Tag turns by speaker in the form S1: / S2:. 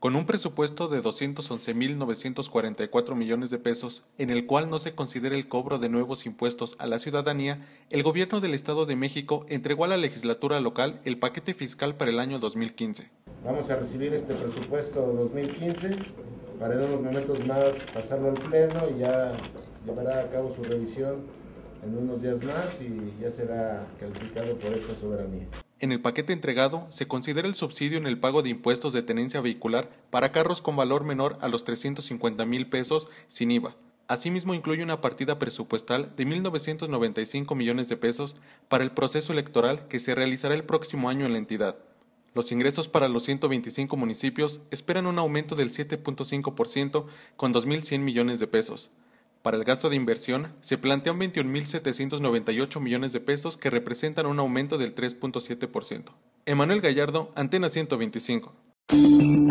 S1: Con un presupuesto de 211.944 millones de pesos, en el cual no se considera el cobro de nuevos impuestos a la ciudadanía, el Gobierno del Estado de México entregó a la legislatura local el paquete fiscal para el año 2015.
S2: Vamos a recibir este presupuesto 2015 para en unos momentos más pasarlo al Pleno y ya llevará a cabo su revisión en unos días más y ya será calificado por esta
S1: soberanía. En el paquete entregado se considera el subsidio en el pago de impuestos de tenencia vehicular para carros con valor menor a los cincuenta mil pesos sin IVA. Asimismo incluye una partida presupuestal de 1.995 millones de pesos para el proceso electoral que se realizará el próximo año en la entidad. Los ingresos para los 125 municipios esperan un aumento del 7.5% con 2.100 millones de pesos. Para el gasto de inversión, se plantean 21.798 millones de pesos que representan un aumento del 3.7%. Emanuel Gallardo, Antena 125.